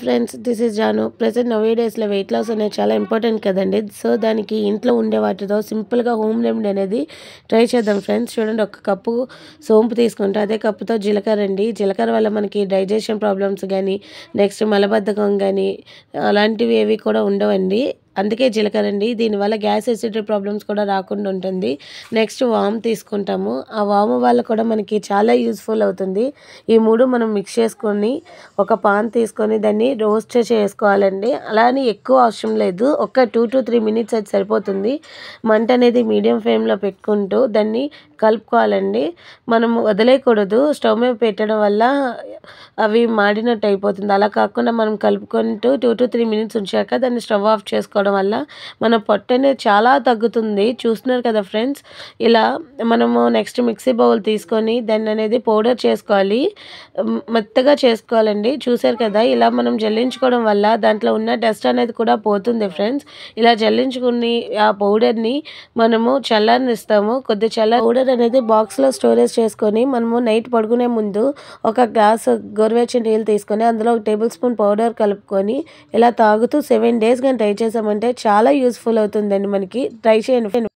friends this is Janu present నవే డేస్లో weight loss అనేది చాలా ఇంపార్టెంట్ కదండి సో దానికి ఇంట్లో ఉండే వాటితో సింపుల్గా హోమ్ రెమెడీ అనేది ట్రై చేద్దాం ఫ్రెండ్స్ చూడండి ఒక కప్పు సోంపు తీసుకుంటే అదే కప్పుతో జీలకర్ర అండి జీలకర్ర వల్ల మనకి డైజెషన్ ప్రాబ్లమ్స్ కానీ నెక్స్ట్ మలబద్ధకం కానీ అలాంటివి ఏవి కూడా ఉండవండి అందుకే జీలకర్ర అండి దీనివల్ల గ్యాస్ ఎసిడిటీ ప్రాబ్లమ్స్ కూడా రాకుండా ఉంటుంది నెక్స్ట్ వామ్ తీసుకుంటాము ఆ వాము వల్ల కూడా మనకి చాలా యూస్ఫుల్ అవుతుంది ఈ మూడు మనం మిక్స్ చేసుకొని ఒక పాన్ తీసుకొని దాన్ని రోస్ట్ చేసుకోవాలండి అలానే ఎక్కువ అవసరం లేదు ఒక టూ టు త్రీ మినిట్స్ అది సరిపోతుంది మంట అనేది మీడియం ఫ్లేమ్లో పెట్టుకుంటూ దాన్ని కలుపుకోవాలండి మనం వదిలేయకూడదు స్టవ్ మీద పెట్టడం వల్ల అవి మాడినట్టు అయిపోతుంది అలా కాకుండా మనం కలుపుకుంటూ టూ టు త్రీ మినిట్స్ ఉంచాక దాన్ని స్టవ్ ఆఫ్ చేసుకోవడం వల్ల మన పొట్టు అనేది చాలా తగ్గుతుంది చూస్తున్నారు కదా ఫ్రెండ్స్ ఇలా మనము నెక్స్ట్ మిక్సీ బౌల్ తీసుకొని దాన్ని అనేది పౌడర్ చేసుకోవాలి మెత్తగా చేసుకోవాలండి చూసారు కదా ఇలా మనం జల్లించుకోవడం వల్ల దాంట్లో ఉన్న డస్ట్ అనేది కూడా పోతుంది ఫ్రెండ్స్ ఇలా జల్లించుకుని ఆ పౌడర్ని మనము చల్లనిస్తాము కొద్ది చల్ల పౌడర్ అనేది బాక్స్లో స్టోరేజ్ చేసుకొని మనము నైట్ పడుకునే ముందు ఒక గ్లాస్ గోరువెచ్చని నీళ్ళు తీసుకొని అందులో ఒక టేబుల్ స్పూన్ పౌడర్ కలుపుకొని ఇలా తాగుతూ సెవెన్ డేస్ కానీ ట్రై చేసామంటే చాలా యూస్ఫుల్ అవుతుందండి మనకి ట్రై చేయండి